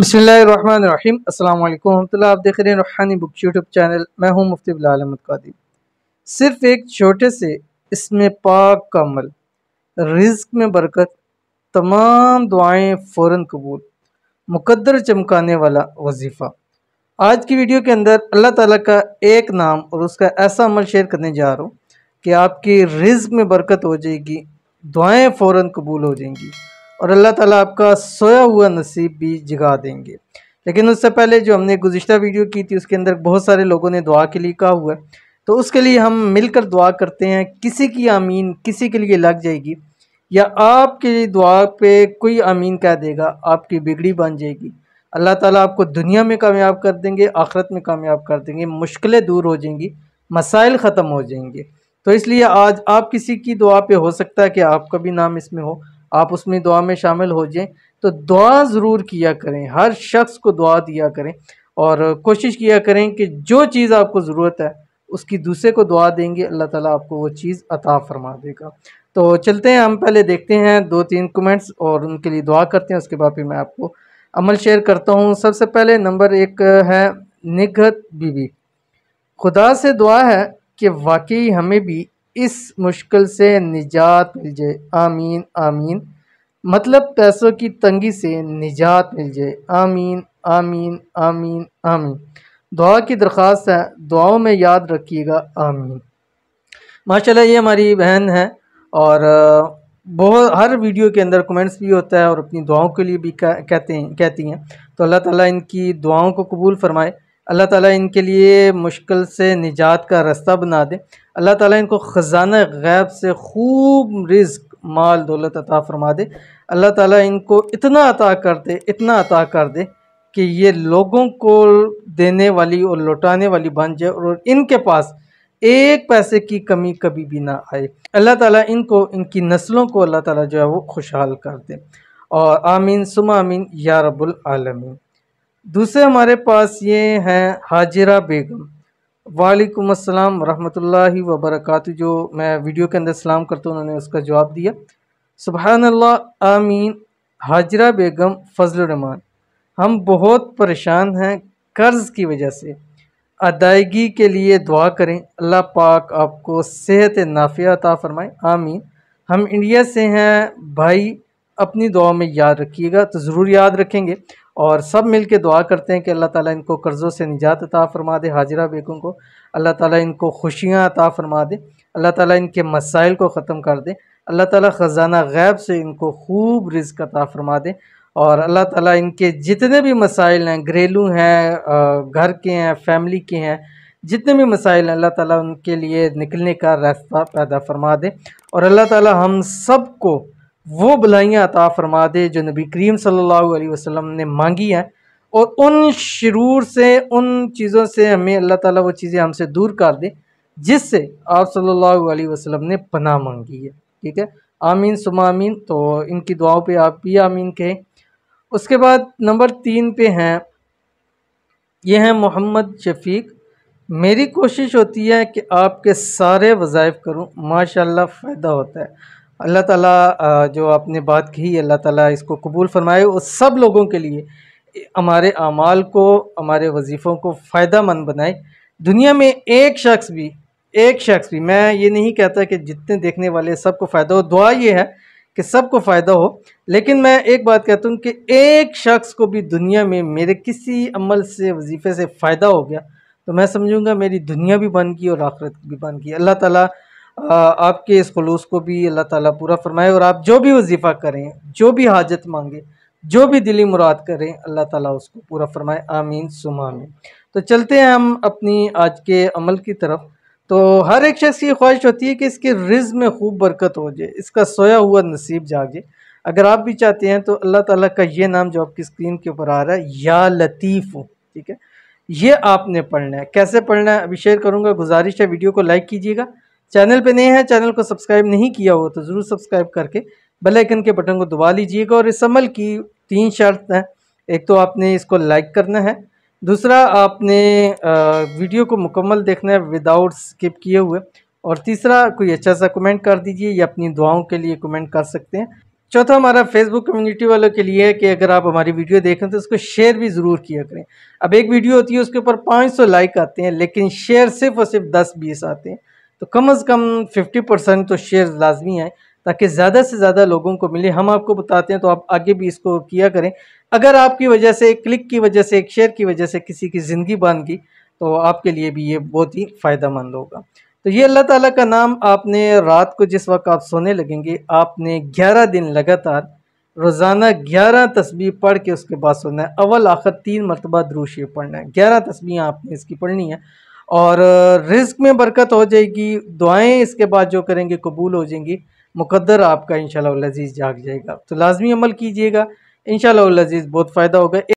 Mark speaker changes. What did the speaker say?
Speaker 1: बसमीम अल्लाम आप देख रहे हैं रूहानी बुक यूट्यूब चैनल मैं हूं मुफ्ती बिल अहमद कादिम सिर्फ़ एक छोटे से इसमें पाक का अमल रिज्क में बरकत तमाम दुआएं फ़ौर कबूल मुकद्दर चमकाने वाला वजीफ़ा आज की वीडियो के अंदर अल्लाह ताला का एक नाम और उसका ऐसा अमल शेयर करने जा रहा हूँ कि आपकी रिज्क में बरकत हो जाएगी दुआएँ फ़ौर कबूल हो जाएंगी और अल्लाह ताला आपका सोया हुआ नसीब भी जगा देंगे लेकिन उससे पहले जो हमने गुज्त वीडियो की थी उसके अंदर बहुत सारे लोगों ने दुआ के लिए कहा हुआ है तो उसके लिए हम मिलकर दुआ करते हैं किसी की आमीन किसी के लिए लग जाएगी या आपके दुआ पे कोई आमीन कह देगा आपकी बिगड़ी बन जाएगी अल्लाह ताला आपको दुनिया में कामयाब कर देंगे आखरत में कामयाब कर देंगे मुश्किलें दूर हो जाएंगी मसाइल ख़त्म हो जाएंगे तो इसलिए आज आप किसी की दुआ पे हो सकता है कि आपका भी नाम इसमें हो आप उसमें दुआ में शामिल हो जाएं तो दुआ ज़रूर किया करें हर शख्स को दुआ दिया करें और कोशिश किया करें कि जो चीज़ आपको ज़रूरत है उसकी दूसरे को दुआ देंगे अल्लाह ताला आपको वो चीज़ अता फरमा देगा तो चलते हैं हम पहले देखते हैं दो तीन कमेंट्स और उनके लिए दुआ करते हैं उसके बाद फिर मैं आपको अमल शेयर करता हूँ सबसे पहले नंबर एक है निगत बीबी खुदा से दुआ है कि वाकई हमें भी इस मुश्किल से निजात मिल जाए आमीन आमीन मतलब पैसों की तंगी से निजात मिल जाए आमीन आमीन आमीन आमीन दुआ की दरख्वास्त है दुआओं में याद रखिएगा आमीन माशाल्लाह ये हमारी बहन है और बहुत हर वीडियो के अंदर कमेंट्स भी होता है और अपनी दुआओं के लिए भी कहते हैं कहती हैं तो अल्लाह ताला इनकी दुआओं को कबूल फरमाए अल्लाह ताला इनके लिए मुश्किल से निजात का रास्ता बना दे अल्लाह ताला इनको ख़जाना गैब से खूब रिज्क माल दौलत अता फरमा दे अल्लाह ताला इनको इतना अता कर दे इतना अता कर दे कि ये लोगों को देने वाली और लौटाने वाली बन जाए और इनके पास एक पैसे की कमी कभी भी ना आए अल्लाह ताला इनको इनकी नस्लों को अल्लाह ताला जो है वो खुशहाल कर दे और आमीन सुम आमीन या रब्बुल आलमीन दूसरे हमारे पास ये हैं हाजिरा बेगम वालेकुम अस्सलाम रहमतुल्लाहि व जो मैं वीडियो के अंदर सलाम करता हूँ उन्होंने उसका जवाब दिया सुबहानल्लाह आमीन हाजिरा बेगम फजलरहमान हम बहुत परेशान हैं कर्ज़ की वजह से अदायगी के लिए दुआ करें अल्लाह पाक आपको सेहत नाफिया अता फरमाए आमीन हम इंडिया से हैं भाई अपनी दुआ में याद रखिएगा तो ज़रूर याद रखेंगे और सब मिल के दुआ करते हैं कि अल्लाह ताला इनको कर्ज़ों से निजात अता फ़रमा दे हाजिरा बेगों को अल्लाह ताला इनको खुशियाँ अता फ़रमा दे अल्लाह ताला इनके मसाइल को ख़त्म कर दे अल्लाह ताला ख़जाना गैब से इनको खूब रिज्क अता फ़रमा दे और अल्लाह ताला इनके जितने भी मसाइल हैं घरेलू हैं घर के हैं फैमिली के हैं जितने भी मसाइल हैं अल्लाह ताला उनके लिए निकलने का रास्ता पैदा फरमा दे और अल्लाह ताला हम सब को वो भलाइयाँ अता फरमा दे जो नबी करीम सल्लल्लाहु अलैहि वसल्लम ने मांगी हैं और उन शरूर से उन चीज़ों से हमें अल्लाह ताला वो चीज़ें हमसे दूर कर दे जिससे आप सल्लल्लाहु अलैहि वसल्लम ने पनाह मांगी है ठीक है आमीन आमीन तो इनकी दुआओं पे आप भी आमीन कहें उसके बाद नंबर तीन पे हैं ये हैं मोहम्मद शफीक मेरी कोशिश होती है कि आपके सारे वज़ाइफ करूँ माशाल्लाह फ़ायदा होता है अल्लाह ताला जो आपने बात कही अल्लाह ताला इसको कबूल फरमाए और सब लोगों के लिए हमारे अमाल को हमारे वजीफ़ों को फ़ायदा मंद बनाए दुनिया में एक शख्स भी एक शख्स भी मैं ये नहीं कहता कि जितने देखने वाले सबको फ़ायदा हो दुआ ये है कि सबको फ़ायदा हो लेकिन मैं एक बात कहता हूँ कि एक शख्स को भी दुनिया में मेरे किसी अमल से वजीफ़े से फ़ायदा हो गया तो मैं समझूंगा मेरी दुनिया भी बन गई और आखरत भी बन गई अल्लाह ताला आपके इस खलूस को भी अल्लाह ताला पूरा फरमाए और आप जो भी वजीफ़ा करें जो भी हाजत मांगे जो भी दिली मुराद करें अल्लाह ताला उसको पूरा फरमाए आमीन सुमा में तो चलते हैं हम अपनी आज के अमल की तरफ तो हर एक शख्स की ख्वाहिश होती है कि इसके रिज में खूब बरकत हो जाए इसका सोया हुआ नसीब जागे अगर आप भी चाहते हैं तो अल्लाह ताला का ये नाम जो आपकी स्क्रीन के ऊपर आ रहा है या लतीफ़ ठीक है ये आपने पढ़ना है कैसे पढ़ना है अभी शेयर करूँगा गुजारिश है वीडियो को लाइक कीजिएगा चैनल पे नए हैं चैनल को सब्सक्राइब नहीं किया हो तो ज़रूर सब्सक्राइब करके बेल आइकन के बटन को दबा लीजिएगा और इस अमल की तीन शर्त हैं एक तो आपने इसको लाइक करना है दूसरा आपने वीडियो को मुकम्मल देखना है विदाउट स्किप किए हुए और तीसरा कोई अच्छा सा कमेंट कर दीजिए या अपनी दुआओं के लिए कमेंट कर सकते हैं चौथा हमारा फेसबुक कम्युनिटी वालों के लिए है कि अगर आप हमारी वीडियो देखें तो उसको शेयर भी ज़रूर किया करें अब एक वीडियो होती है उसके ऊपर 500 लाइक आते हैं लेकिन शेयर सिर्फ और सिर्फ 10-20 आते हैं तो कम अज़ कम फिफ्टी परसेंट तो शेयर लाजमी आए ताकि ज़्यादा से ज़्यादा लोगों को मिले हम आपको बताते हैं तो आप आगे भी इसको किया करें अगर आपकी वजह से एक क्लिक की वजह से एक शेयर की वजह से किसी की ज़िंदगी बांध गई तो आपके लिए भी ये बहुत ही फ़ायदा मंद होगा तो ये अल्लाह ताला का नाम आपने रात को जिस वक्त आप सोने लगेंगे आपने 11 दिन लगातार रोज़ाना 11 तस्वीर पढ़ के उसके बाद सोना है अवल आखिर तीन मरतबा ये पढ़ना है 11 तस्वीर आपने इसकी पढ़नी है और रिस्क में बरकत हो जाएगी दुआएं इसके बाद जो करेंगे कबूल हो जाएंगी मुकद्दर आपका इन लजीज़ जाग जाएगा तो लाजमी अमल कीजिएगा इन लजीज़ बहुत फ़ायदा होगा